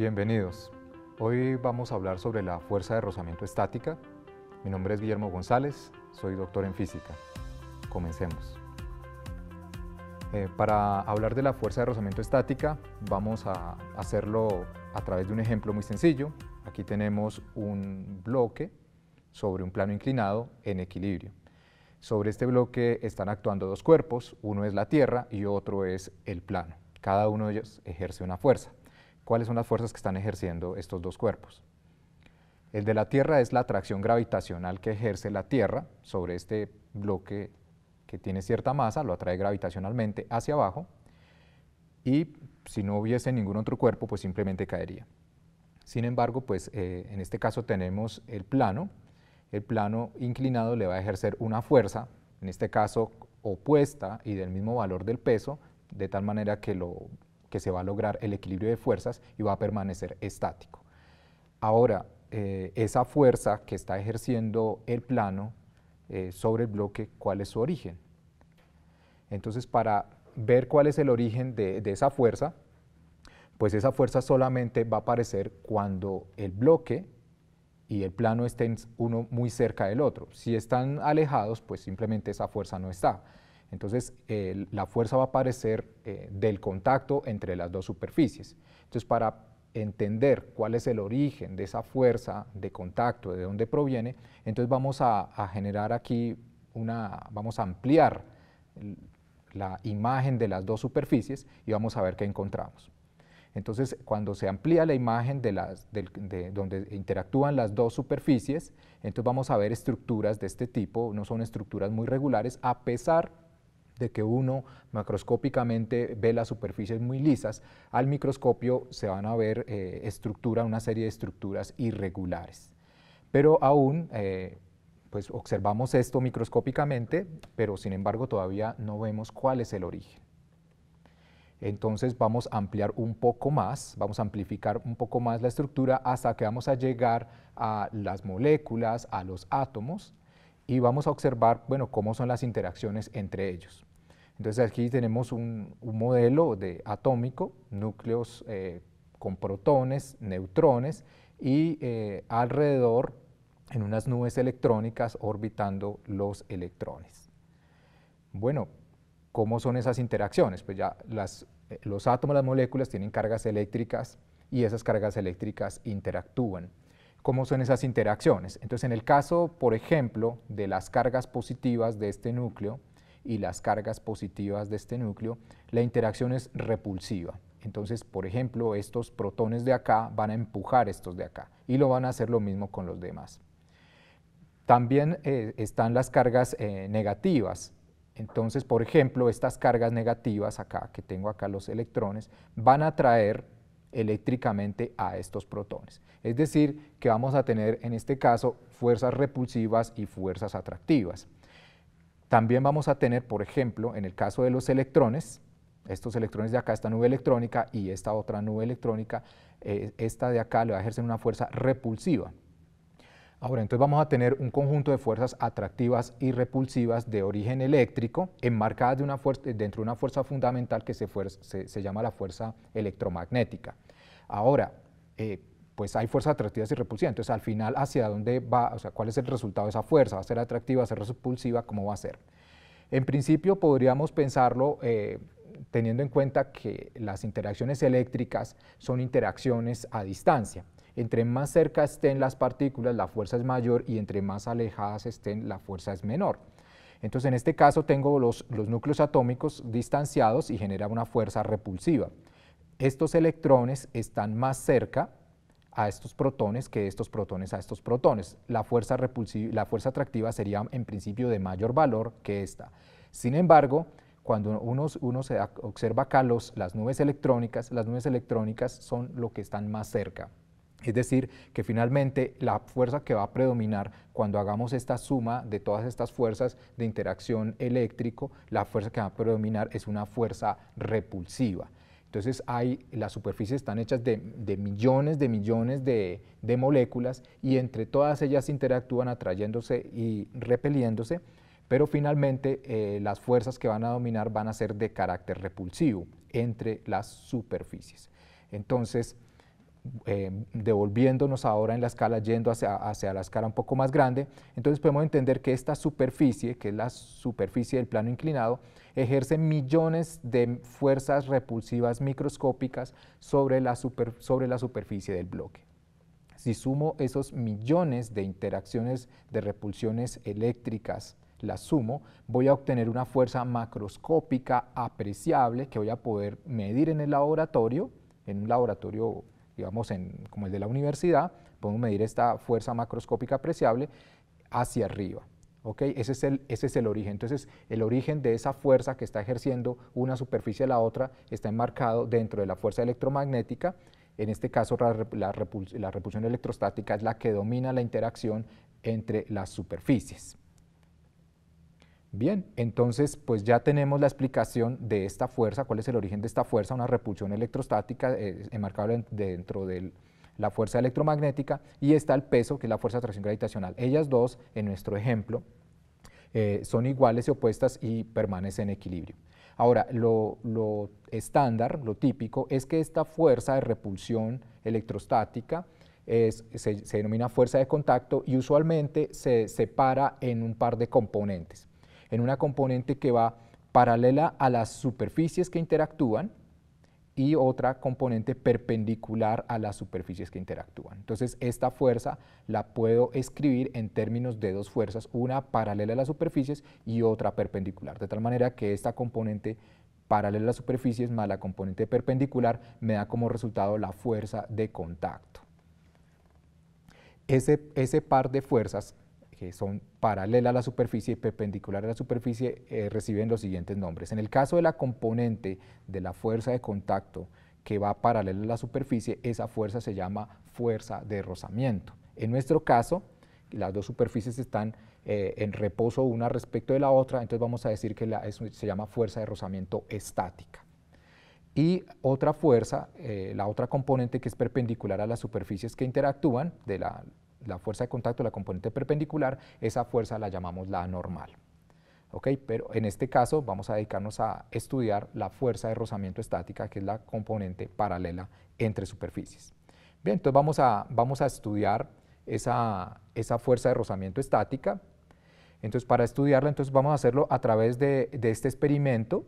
Bienvenidos. Hoy vamos a hablar sobre la fuerza de rozamiento estática. Mi nombre es Guillermo González, soy doctor en física. Comencemos. Eh, para hablar de la fuerza de rozamiento estática vamos a hacerlo a través de un ejemplo muy sencillo. Aquí tenemos un bloque sobre un plano inclinado en equilibrio. Sobre este bloque están actuando dos cuerpos, uno es la Tierra y otro es el plano. Cada uno de ellos ejerce una fuerza cuáles son las fuerzas que están ejerciendo estos dos cuerpos. El de la Tierra es la atracción gravitacional que ejerce la Tierra sobre este bloque que tiene cierta masa, lo atrae gravitacionalmente hacia abajo y si no hubiese ningún otro cuerpo, pues simplemente caería. Sin embargo, pues eh, en este caso tenemos el plano. El plano inclinado le va a ejercer una fuerza, en este caso opuesta y del mismo valor del peso, de tal manera que lo que se va a lograr el equilibrio de fuerzas y va a permanecer estático. Ahora, eh, esa fuerza que está ejerciendo el plano eh, sobre el bloque, ¿cuál es su origen? Entonces, para ver cuál es el origen de esa fuerza, pues esa fuerza solamente va a aparecer cuando el bloque y el plano estén uno muy cerca del otro. Si están alejados, pues simplemente esa fuerza no está. Entonces, la fuerza va a aparecer eh, del contacto entre las dos superficies. Entonces, para entender cuál es el origen de esa fuerza de contacto, de dónde proviene, entonces vamos a, generar aquí una, vamos a ampliar la imagen de las dos superficies y vamos a ver qué encontramos. Entonces, cuando se amplía la imagen de, las, de, donde interactúan las dos superficies, entonces vamos a ver estructuras de este tipo, no son estructuras muy regulares, a pesar de que uno macroscópicamente ve las superficies muy lisas, al microscopio se van a ver eh, estructura, una serie de estructuras irregulares. Pero aún eh, pues observamos esto microscópicamente, pero sin embargo todavía no vemos cuál es el origen. Entonces vamos a ampliar un poco más, vamos a amplificar un poco más la estructura hasta que vamos a llegar a las moléculas, a los átomos, y vamos a observar, bueno, cómo son las interacciones entre ellos. Entonces aquí tenemos un, modelo de atómico, núcleos eh, con protones, neutrones y eh, alrededor en unas nubes electrónicas orbitando los electrones. Bueno, ¿cómo son esas interacciones? Pues ya eh, los átomos, las moléculas tienen cargas eléctricas y esas cargas eléctricas interactúan. ¿Cómo son esas interacciones? Entonces, en el caso, por ejemplo, de las cargas positivas de este núcleo, y las cargas positivas de este núcleo, la interacción es repulsiva. Entonces, por ejemplo, estos protones de acá van a empujar estos de acá y lo van a hacer lo mismo con los demás. También eh, están las cargas eh, negativas. Entonces, por ejemplo, estas cargas negativas acá, que tengo acá los electrones, van a atraer eléctricamente a estos protones. Es decir, que vamos a tener en este caso fuerzas repulsivas y fuerzas atractivas. También vamos a tener, por ejemplo, en el caso de los electrones, estos electrones de acá, esta nube electrónica y esta otra nube electrónica, eh, esta de acá le va a ejercer una fuerza repulsiva. Ahora, entonces vamos a tener un conjunto de fuerzas atractivas y repulsivas de origen eléctrico, enmarcadas de una dentro de una fuerza fundamental que se, se, llama la fuerza electromagnética. Ahora, eh, pues hay fuerzas atractivas y repulsivas. Entonces, al final, ¿hacia dónde va? O sea, ¿cuál es el resultado de esa fuerza? ¿Va a ser atractiva, va a ser repulsiva? ¿Cómo va a ser? En principio, podríamos pensarlo eh, teniendo en cuenta que las interacciones eléctricas son interacciones a distancia. Entre más cerca estén las partículas, la fuerza es mayor y entre más alejadas estén, la fuerza es menor. Entonces, en este caso tengo los, los núcleos atómicos distanciados y genera una fuerza repulsiva. Estos electrones están más cerca, a estos protones que estos protones a estos protones. La fuerza, atractiva sería en principio de mayor valor que esta. Sin embargo, cuando uno, se observa acá las nubes electrónicas, las nubes electrónicas son lo que están más cerca. Es decir, que finalmente la fuerza que va a predominar cuando hagamos esta suma de todas estas fuerzas de interacción eléctrico, la fuerza que va a predominar es una fuerza repulsiva. Entonces hay, las superficies están hechas de, millones de millones de, moléculas y entre todas ellas interactúan atrayéndose y repeliéndose, pero finalmente eh, las fuerzas que van a dominar van a ser de carácter repulsivo entre las superficies. Entonces, eh, devolviéndonos ahora en la escala, yendo hacia, la escala un poco más grande, entonces podemos entender que esta superficie, que es la superficie del plano inclinado, ejerce millones de fuerzas repulsivas microscópicas sobre la, sobre la superficie del bloque. Si sumo esos millones de interacciones de repulsiones eléctricas, las sumo, voy a obtener una fuerza macroscópica apreciable que voy a poder medir en el laboratorio, en un laboratorio digamos, como el de la universidad, podemos medir esta fuerza macroscópica apreciable hacia arriba. Ese, es el, origen. Entonces, el origen de esa fuerza que está ejerciendo una superficie a la otra está enmarcado dentro de la fuerza electromagnética. En este caso, la repulsión electrostática es la que domina la interacción entre las superficies. Bien, entonces pues ya tenemos la explicación de esta fuerza, cuál es el origen de esta fuerza, una repulsión electrostática eh, enmarcada dentro de la fuerza electromagnética y está el peso, que es la fuerza de atracción gravitacional. Ellas dos, en nuestro ejemplo, eh, son iguales y opuestas y permanecen en equilibrio. Ahora, lo, estándar, lo típico, es que esta fuerza de repulsión electrostática se denomina fuerza de contacto y usualmente se separa en un par de componentes en una componente que va paralela a las superficies que interactúan y otra componente perpendicular a las superficies que interactúan. Entonces esta fuerza la puedo escribir en términos de dos fuerzas, una paralela a las superficies y otra perpendicular, de tal manera que esta componente paralela a las superficies más la componente perpendicular me da como resultado la fuerza de contacto. Ese, par de fuerzas que son paralela a la superficie y perpendicular a la superficie, eh, reciben los siguientes nombres. En el caso de la componente de la fuerza de contacto que va paralela a la superficie, esa fuerza se llama fuerza de rozamiento. En nuestro caso, las dos superficies están eh, en reposo una respecto de la otra, entonces vamos a decir que se llama fuerza de rozamiento estática. Y otra fuerza, eh, la otra componente que es perpendicular a las superficies que interactúan de la la fuerza de contacto, la componente perpendicular, esa fuerza la llamamos la normal. Okay, pero en este caso vamos a dedicarnos a estudiar la fuerza de rozamiento estática, que es la componente paralela entre superficies. Bien, entonces vamos a, vamos a estudiar esa, fuerza de rozamiento estática. Entonces, para estudiarla, entonces vamos a hacerlo a través de, de este experimento,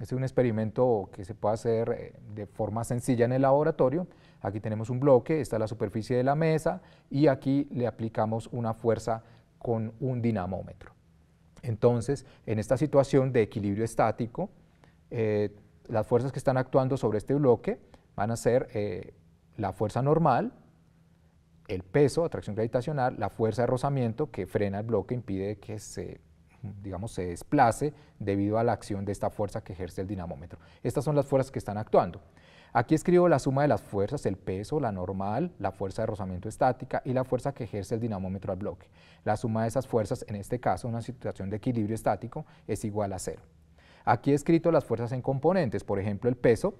este es un experimento que se puede hacer eh, de forma sencilla en el laboratorio. Aquí tenemos un bloque, está es la superficie de la mesa y aquí le aplicamos una fuerza con un dinamómetro. Entonces, en esta situación de equilibrio estático, eh, las fuerzas que están actuando sobre este bloque van a ser eh, la fuerza normal, el peso, atracción gravitacional, la fuerza de rozamiento que frena el bloque, impide que se digamos, se desplace debido a la acción de esta fuerza que ejerce el dinamómetro. Estas son las fuerzas que están actuando. Aquí escribo la suma de las fuerzas, el peso, la normal, la fuerza de rozamiento estática y la fuerza que ejerce el dinamómetro al bloque. La suma de esas fuerzas, en este caso, una situación de equilibrio estático, es igual a cero. Aquí he escrito las fuerzas en componentes, por ejemplo, el peso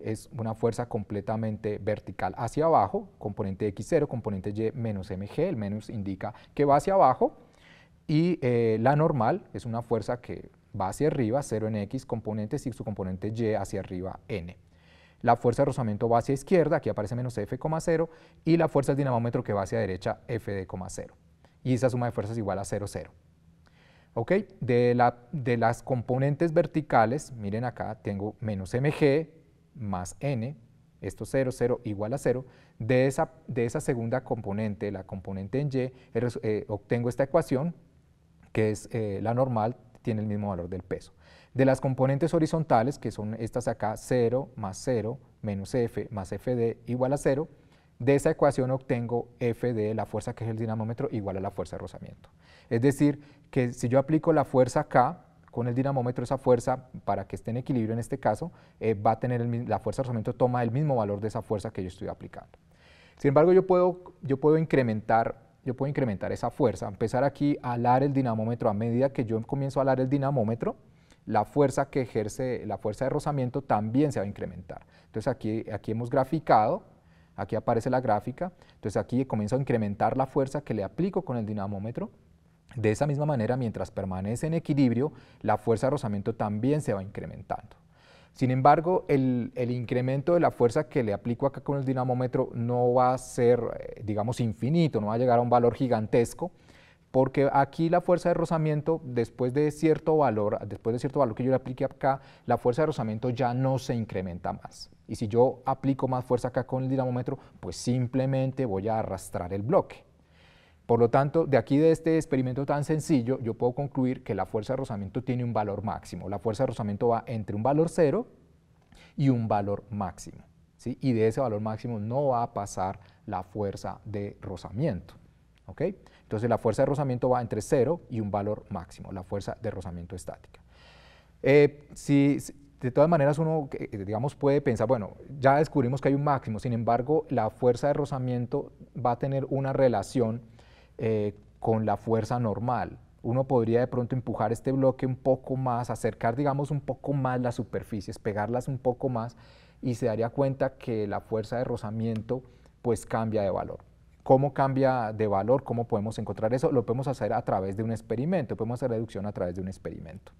es una fuerza completamente vertical hacia abajo, componente X0, componente Y menos MG, el menos indica que va hacia abajo, y eh, la normal es una fuerza que va hacia arriba, 0 en X componentes y su componente Y hacia arriba, N. La fuerza de rozamiento va hacia izquierda, aquí aparece menos F,0, y la fuerza del dinamómetro que va hacia derecha, F 0. Y esa suma de fuerzas es igual a 0, 0. ¿Ok? De, las componentes verticales, miren acá, tengo menos MG más N, esto 0, 0 igual a 0, de esa, segunda componente, la componente en Y, eh, eh, obtengo esta ecuación que es eh, la normal, tiene el mismo valor del peso. De las componentes horizontales, que son estas acá, 0 más 0 menos F más FD igual a 0, de esa ecuación obtengo FD, la fuerza que es el dinamómetro, igual a la fuerza de rozamiento. Es decir, que si yo aplico la fuerza K con el dinamómetro, esa fuerza, para que esté en equilibrio en este caso, eh, va a tener la fuerza de rozamiento toma el mismo valor de esa fuerza que yo estoy aplicando. Sin embargo, yo puedo, yo puedo incrementar yo puedo incrementar esa fuerza, empezar aquí a alar el dinamómetro. A medida que yo comienzo a alar el dinamómetro, la fuerza que ejerce, la fuerza de rozamiento también se va a incrementar. Entonces aquí, aquí hemos graficado, aquí aparece la gráfica, entonces aquí comienzo a incrementar la fuerza que le aplico con el dinamómetro. De esa misma manera, mientras permanece en equilibrio, la fuerza de rozamiento también se va incrementando. Sin embargo, el, incremento de la fuerza que le aplico acá con el dinamómetro no va a ser, eh, digamos, infinito, no va a llegar a un valor gigantesco, porque aquí la fuerza de rozamiento, después de cierto valor, después de cierto valor que yo le aplique acá, la fuerza de rozamiento ya no se incrementa más. Y si yo aplico más fuerza acá con el dinamómetro, pues simplemente voy a arrastrar el bloque. Por lo tanto, de aquí de este experimento tan sencillo, yo puedo concluir que la fuerza de rozamiento tiene un valor máximo. La fuerza de rozamiento va entre un valor cero y un valor máximo. ¿sí? Y de ese valor máximo no va a pasar la fuerza de rozamiento. Entonces la fuerza de rozamiento va entre cero y un valor máximo, la fuerza de rozamiento estática. Eh, si, de todas maneras uno, eh, digamos, puede pensar, bueno, ya descubrimos que hay un máximo, sin embargo, la fuerza de rozamiento va a tener una relación eh, con la fuerza normal. Uno podría de pronto empujar este bloque un poco más, acercar, digamos, un poco más las superficies, pegarlas un poco más y se daría cuenta que la fuerza de rozamiento pues cambia de valor. ¿Cómo cambia de valor? ¿Cómo podemos encontrar eso? Lo podemos hacer a través de un experimento, podemos hacer reducción a través de un experimento.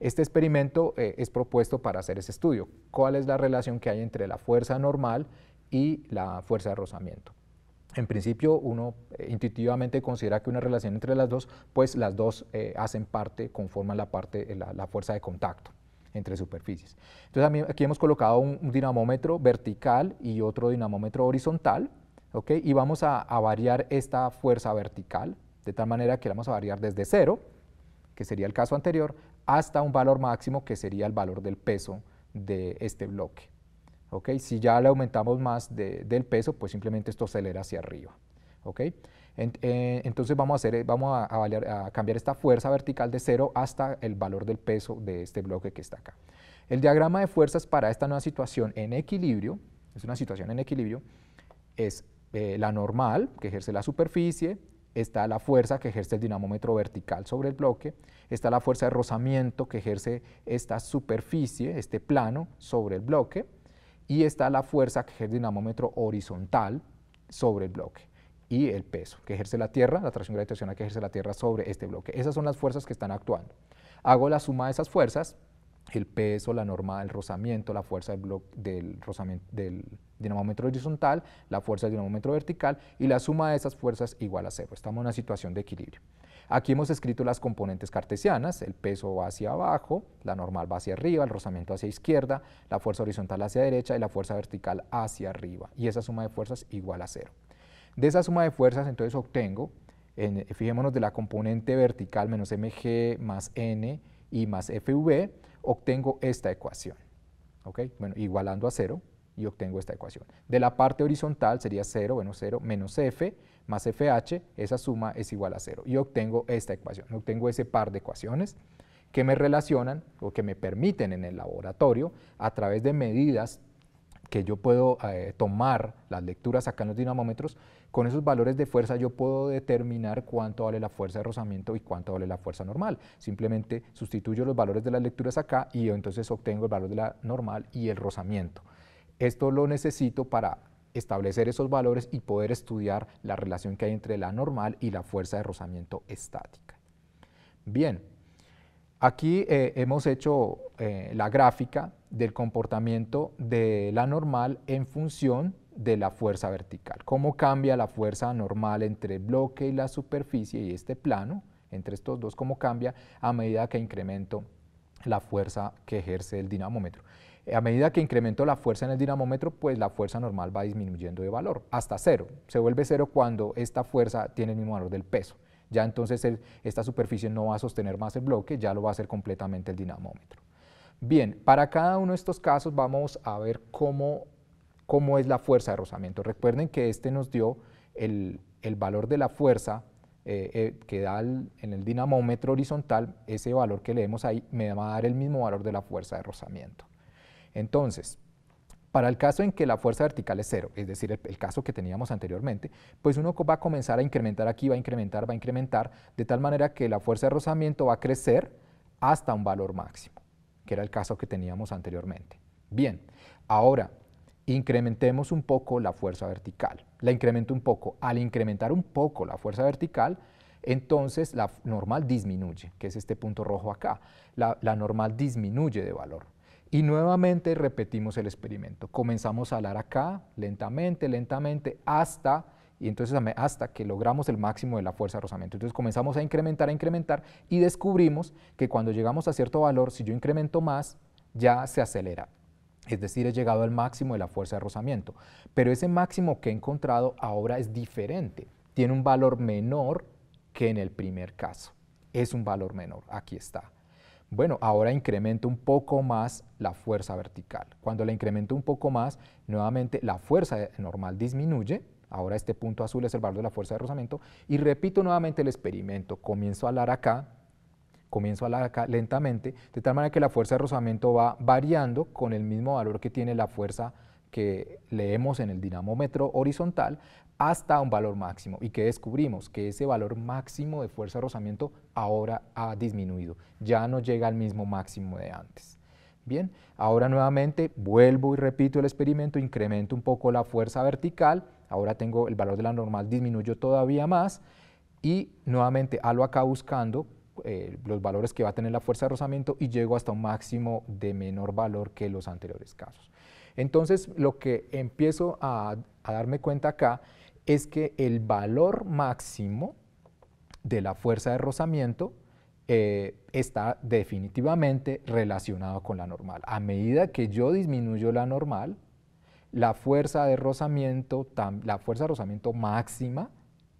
Este experimento eh, es propuesto para hacer ese estudio. ¿Cuál es la relación que hay entre la fuerza normal y la fuerza de rozamiento? En principio, uno eh, intuitivamente considera que una relación entre las dos, pues las dos eh, hacen parte, conforman la, parte, eh, la, fuerza de contacto entre superficies. Entonces aquí hemos colocado un, dinamómetro vertical y otro dinamómetro horizontal, ¿ok? Y vamos a, a, variar esta fuerza vertical, de tal manera que la vamos a variar desde cero, que sería el caso anterior, hasta un valor máximo que sería el valor del peso de este bloque. Si ya le aumentamos más del peso, pues simplemente esto acelera hacia arriba, eh, entonces vamos, a, hacer, eh, vamos a, a, cambiar esta fuerza vertical de cero hasta el valor del peso de este bloque que está acá. El diagrama de fuerzas para esta nueva situación en equilibrio, es una situación en equilibrio, es eh, la normal que ejerce la superficie, está la fuerza que ejerce el dinamómetro vertical sobre el bloque, está la fuerza de rozamiento que ejerce esta superficie, este plano sobre el bloque, y está la fuerza que ejerce el dinamómetro horizontal sobre el bloque y el peso que ejerce la Tierra, la atracción gravitacional que ejerce la Tierra sobre este bloque. Esas son las fuerzas que están actuando. Hago la suma de esas fuerzas, el peso, la norma, del rozamiento, la fuerza del, del dinamómetro horizontal, la fuerza del dinamómetro vertical y la suma de esas fuerzas igual a cero. Estamos en una situación de equilibrio. Aquí hemos escrito las componentes cartesianas, el peso va hacia abajo, la normal va hacia arriba, el rozamiento hacia izquierda, la fuerza horizontal hacia derecha y la fuerza vertical hacia arriba. Y esa suma de fuerzas igual a cero. De esa suma de fuerzas entonces obtengo, eh, fijémonos de la componente vertical menos mg más n y más fv, obtengo esta ecuación. Bueno, igualando a cero y obtengo esta ecuación. De la parte horizontal sería 0, menos 0 menos f más FH, esa suma es igual a cero. Y obtengo esta ecuación, obtengo ese par de ecuaciones que me relacionan o que me permiten en el laboratorio a través de medidas que yo puedo eh, tomar las lecturas acá en los dinamómetros, con esos valores de fuerza yo puedo determinar cuánto vale la fuerza de rozamiento y cuánto vale la fuerza normal. Simplemente sustituyo los valores de las lecturas acá y yo entonces obtengo el valor de la normal y el rozamiento. Esto lo necesito para establecer esos valores y poder estudiar la relación que hay entre la normal y la fuerza de rozamiento estática. Bien, aquí eh, hemos hecho eh, la gráfica del comportamiento de la normal en función de la fuerza vertical. Cómo cambia la fuerza normal entre el bloque y la superficie y este plano, entre estos dos, cómo cambia a medida que incremento la fuerza que ejerce el dinamómetro. Eh, a medida que incremento la fuerza en el dinamómetro, pues la fuerza normal va disminuyendo de valor hasta cero. Se vuelve cero cuando esta fuerza tiene el mismo valor del peso. Ya entonces esta superficie no va a sostener más el bloque, ya lo va a hacer completamente el dinamómetro. Bien, para cada uno de estos casos vamos a ver cómo, cómo es la fuerza de rozamiento. Recuerden que este nos dio el, el valor de la fuerza eh, eh, que da en el dinamómetro horizontal, ese valor que leemos ahí me va a dar el mismo valor de la fuerza de rozamiento. Entonces, para el caso en que la fuerza vertical es cero, es decir, el, caso que teníamos anteriormente, pues uno va a comenzar a incrementar aquí, va a incrementar, va a incrementar, de tal manera que la fuerza de rozamiento va a crecer hasta un valor máximo, que era el caso que teníamos anteriormente. Bien, ahora, incrementemos un poco la fuerza vertical. La incremento un poco. Al incrementar un poco la fuerza vertical, entonces la normal disminuye, que es este punto rojo acá. La, normal disminuye de valor. Y nuevamente repetimos el experimento. Comenzamos a alar acá, lentamente, lentamente, hasta y entonces hasta que logramos el máximo de la fuerza de rozamiento. Entonces comenzamos a incrementar, a incrementar y descubrimos que cuando llegamos a cierto valor, si yo incremento más, ya se acelera es decir, he llegado al máximo de la fuerza de rozamiento. Pero ese máximo que he encontrado ahora es diferente, tiene un valor menor que en el primer caso. Es un valor menor, aquí está. Bueno, ahora incremento un poco más la fuerza vertical. Cuando la incremento un poco más, nuevamente la fuerza normal disminuye, ahora este punto azul es el valor de la fuerza de rozamiento, y repito nuevamente el experimento, comienzo a alar acá, comienzo a la, lentamente, de tal manera que la fuerza de rozamiento va variando con el mismo valor que tiene la fuerza que leemos en el dinamómetro horizontal hasta un valor máximo y que descubrimos que ese valor máximo de fuerza de rozamiento ahora ha disminuido, ya no llega al mismo máximo de antes. Bien, ahora nuevamente vuelvo y repito el experimento, incremento un poco la fuerza vertical, ahora tengo el valor de la normal, disminuyo todavía más y nuevamente hago acá buscando eh, los valores que va a tener la fuerza de rozamiento y llego hasta un máximo de menor valor que los anteriores casos. Entonces, lo que empiezo a, darme cuenta acá es que el valor máximo de la fuerza de rozamiento eh, está definitivamente relacionado con la normal. A medida que yo disminuyo la normal, la fuerza de rozamiento, la fuerza de rozamiento máxima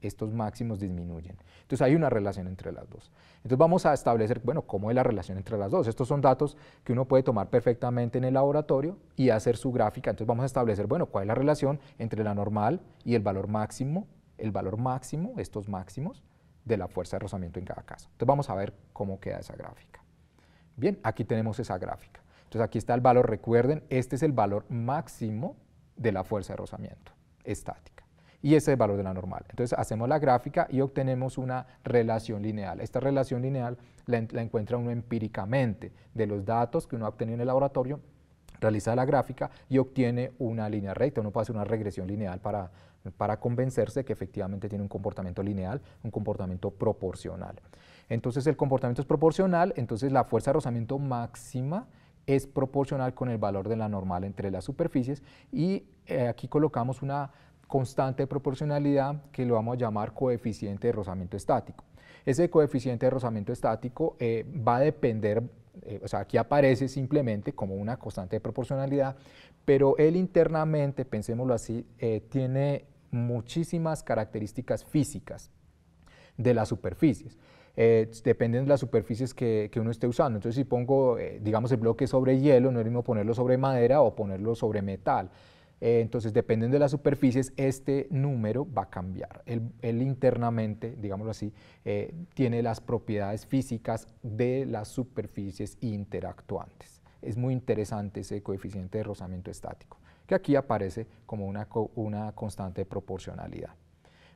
estos máximos disminuyen. Entonces hay una relación entre las dos. Entonces vamos a establecer, bueno, cómo es la relación entre las dos. Estos son datos que uno puede tomar perfectamente en el laboratorio y hacer su gráfica. Entonces vamos a establecer, bueno, cuál es la relación entre la normal y el valor máximo, el valor máximo, estos máximos, de la fuerza de rozamiento en cada caso. Entonces vamos a ver cómo queda esa gráfica. Bien, aquí tenemos esa gráfica. Entonces aquí está el valor, recuerden, este es el valor máximo de la fuerza de rozamiento estática y ese es el valor de la normal. Entonces hacemos la gráfica y obtenemos una relación lineal. Esta relación lineal la, encuentra uno empíricamente de los datos que uno ha obtenido en el laboratorio realiza la gráfica y obtiene una línea recta, uno puede hacer una regresión lineal para, para convencerse que efectivamente tiene un comportamiento lineal, un comportamiento proporcional. Entonces el comportamiento es proporcional, entonces la fuerza de rozamiento máxima es proporcional con el valor de la normal entre las superficies y eh, aquí colocamos una constante de proporcionalidad que lo vamos a llamar coeficiente de rozamiento estático. Ese coeficiente de rozamiento estático eh, va a depender, eh, o sea, aquí aparece simplemente como una constante de proporcionalidad, pero él internamente, pensémoslo así, eh, tiene muchísimas características físicas de las superficies. dependen de las superficies que, uno esté usando. Entonces, si pongo, digamos, el bloque sobre hielo, no es lo mismo ponerlo sobre madera o ponerlo sobre metal. Eh, entonces, dependiendo de las superficies, este número va a cambiar. Él, internamente, digámoslo así, eh, tiene las propiedades físicas de las superficies interactuantes. Es muy interesante ese coeficiente de rozamiento estático, que aquí aparece como una, constante de proporcionalidad.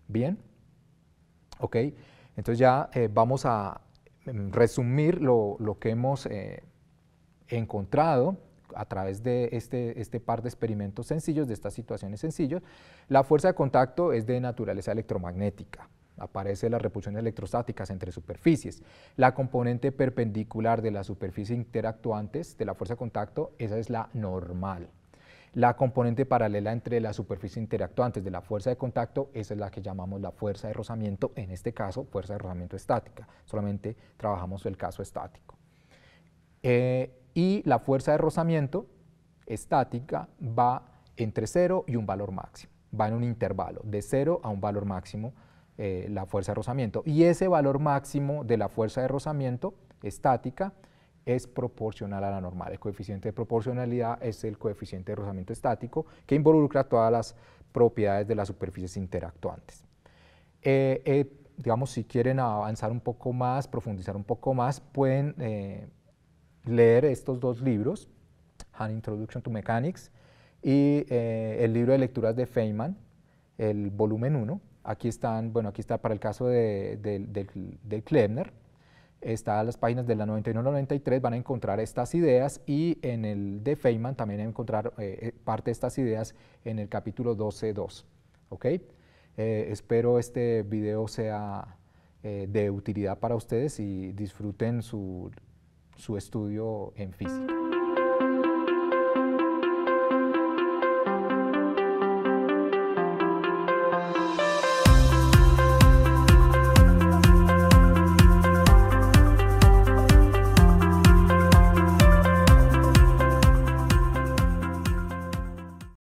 Bien, ok, entonces ya eh, vamos a mm, resumir lo que hemos encontrado a través de este, este par de experimentos sencillos, de estas situaciones sencillas, la fuerza de contacto es de naturaleza electromagnética Aparecen las repulsiones electrostáticas entre superficies. La componente perpendicular de la superficie interactuantes de la fuerza de contacto, esa es la normal. La componente paralela entre la superficie interactuantes de la fuerza de contacto, esa es la que llamamos la fuerza de rozamiento, en este caso fuerza de rozamiento estática, solamente trabajamos el caso estático. Eh, y la fuerza de rozamiento estática va entre 0 y un valor máximo, va en un intervalo de 0 a un valor máximo eh, la fuerza de rozamiento. Y ese valor máximo de la fuerza de rozamiento estática es proporcional a la normal. El coeficiente de proporcionalidad es el coeficiente de rozamiento estático que involucra todas las propiedades de las superficies interactuantes. Eh, eh, digamos, si quieren avanzar un poco más, profundizar un poco más, pueden leer estos dos libros, han Introduction to Mechanics y eh, el libro de lecturas de Feynman, el volumen 1. Aquí están, bueno, aquí está para el caso de, de, Klebner, está las páginas de la 91-93, van a encontrar estas ideas y en el de Feynman también van a encontrar eh, eh, parte de estas ideas en el capítulo 12.2. ¿ok? espero este video sea de utilidad para ustedes y disfruten su su estudio en física.